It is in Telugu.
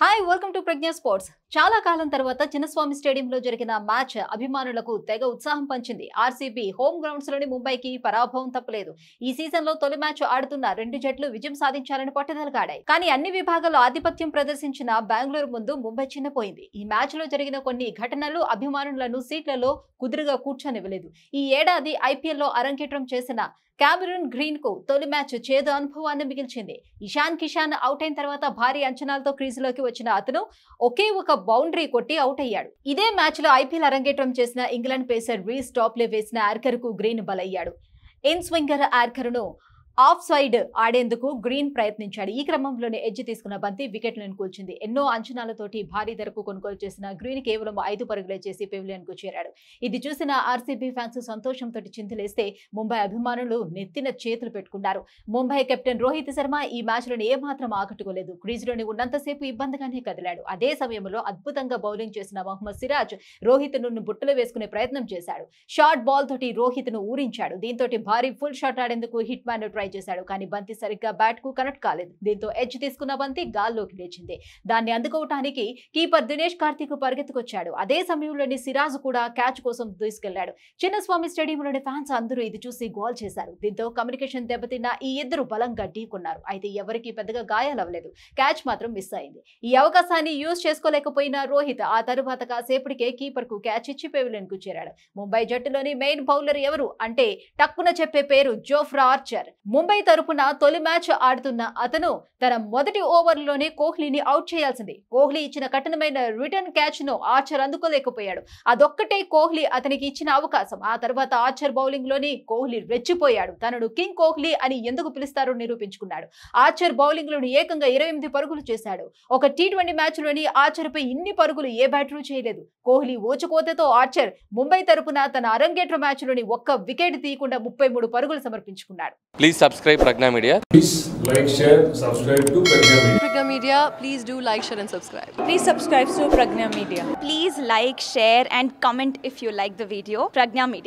Hi welcome to Pragna sports చాలా కాలం తర్వాత చిన్నస్వామి స్టేడియంలో జరిగిన మ్యాచ్ అభిమానులకు తెగ ఉత్సాహం పంచింది ఆర్సీబీ హోమ్ గ్రౌండ్స్ లోని ముంబైకి పరాభవం తప్పలేదు ఈ సీజన్ లో తొలి మ్యాచ్ ఆడుతున్న రెండు జట్లు విజయం సాధించాలని పట్టుదలగాడాయి కానీ అన్ని విభాగాల్లో ఆధిపత్యం ప్రదర్శించిన బెంగళూరు ముందు ముంబై చిన్నపోయింది ఈ మ్యాచ్ లో జరిగిన కొన్ని ఘటనలు అభిమానులను సీట్లలో కుదురుగా కూర్చొనివ్వలేదు ఈ ఏడాది ఐపీఎల్లో అరంగేట్రం చేసిన క్యామరూన్ గ్రీన్ కు తొలి మ్యాచ్ చేదు అనుభవాన్ని మిగిల్చింది ఇషాన్ కిషాన్ అవుట్ అయిన తర్వాత భారీ అంచనాలతో క్రీజులోకి వచ్చిన అతను ఒకే ఒక బౌండరీ కొట్టి అవుట్ అయ్యాడు ఇదే మ్యాచ్ లో ఐపీఎల్ అరంగేట్రం చేసిన ఇంగ్లాండ్ పేసర్ రీస్ టాప్లే వేసిన ఆర్కర్ కు గ్రీన్ బలయ్యాడు ఇన్ స్వింగర్ ఆర్కర్ను ను ఆఫ్ సైడ్ ఆడేందుకు గ్రీన్ ప్రయత్నించాడు ఈ క్రమంలోనే ఎడ్జ్ తీసుకున్న బంతి వికెట్లను కూల్చింది ఎన్నో అంచనాలతోటి భారీ ధరకు కొనుగోలు చేసిన గ్రీన్ కేవలం ఐదు పరుగులే చేసి పెవిలియన్కు చేరాడు ఇది చూసిన ఆర్సీబీ ఫ్యాన్స్ సంతోషంతో చింతలేస్తే ముంబై అభిమానులు నెత్తిన చేతులు పెట్టుకున్నారు ముంబై కెప్టెన్ రోహిత్ శర్మ ఈ మ్యాచ్లను ఏమాత్రం ఆకట్టుకోలేదు క్రీజ్లోని ఉన్నంతసేపు ఇబ్బందిగానే కదిలాడు అదే సమయంలో అద్భుతంగా బౌలింగ్ చేసిన మహమ్మద్ సిరాజ్ రోహిత్ ను బుట్టలు వేసుకునే ప్రయత్నం చేశాడు షార్ట్ బాల్ తోటి రోహిత్ ను ఊరించాడు దీంతో భారీ ఫుల్ షాట్ ఆడేందుకు హిట్ మ్యాన్ ట్రై ట్రై చేశాడు కానీ బంతి సరిగ్గా బ్యాట్ కు కనెక్ట్ కాలేదు దీంతో ఎడ్జ్ తీసుకున్న బంతి గాల్లోకి లేచింది దాన్ని అందుకోవటానికి కీపర్ దినేష్ కార్తిక్ పరిగెత్తుకొచ్చాడు అదే సమయంలోని సిరాజ్ కూడా క్యాచ్ కోసం దూసుకెళ్లాడు చిన్నస్వామి స్టేడియంలోని ఫ్యాన్స్ అందరూ ఇది చూసి గోల్ చేశారు దీంతో కమ్యూనికేషన్ దెబ్బతిన్న ఈ ఇద్దరు బలంగా ఢీకొన్నారు అయితే ఎవరికి పెద్దగా గాయాలు అవ్వలేదు క్యాచ్ మాత్రం మిస్ అయింది ఈ అవకాశాన్ని యూజ్ చేసుకోలేకపోయిన రోహిత్ ఆ తరువాత కాసేపటికే కీపర్ కు క్యాచ్ ఇచ్చి కు చేరాడు ముంబై జట్టులోని మెయిన్ బౌలర్ ఎవరు అంటే టక్కున చెప్పే పేరు జోఫ్రా ఆర్చర్ ముంబై తరపున తొలి మ్యాచ్ ఆడుతున్న అతను తన మొదటి ఓవర్లోనే కోహ్లీని అవుట్ చేయాల్సింది కోహ్లీ ఇచ్చిన కఠినమైన రిటర్న్ క్యాచ్ను ఆర్చర్ అందుకోలేకపోయాడు అదొక్కటే కోహ్లీ అతనికి ఇచ్చిన అవకాశం ఆ తర్వాత ఆర్చర్ లోని కోహ్లీ రెచ్చిపోయాడు తనను కింగ్ కోహ్లీ అని ఎందుకు పిలుస్తారో నిరూపించుకున్నాడు ఆర్చర్ లోని ఏకంగా ఇరవై ఎనిమిది పరుగులు చేశాడు ఒక టీ ట్వంటీ మ్యాచ్ లోని ఆర్చర్ పై ఇన్ని పరుగులు ఏ బ్యాటరు చేయలేదు కోహ్లీ ఓచుకోతతో ఆర్చర్ ముంబై తరపున తన అరంగేట్ర లోని ఒక్క వికెట్ తీయకుండా ముప్పై మూడు పరుగులు సమర్పించుకున్నాడు please subscribe Pragna Media. Please like, share, subscribe to Pragna Media. Pragna Media, please do like, share and subscribe. Please subscribe to Pragna Media. Please like, share and comment if you like the video. Pragna Media.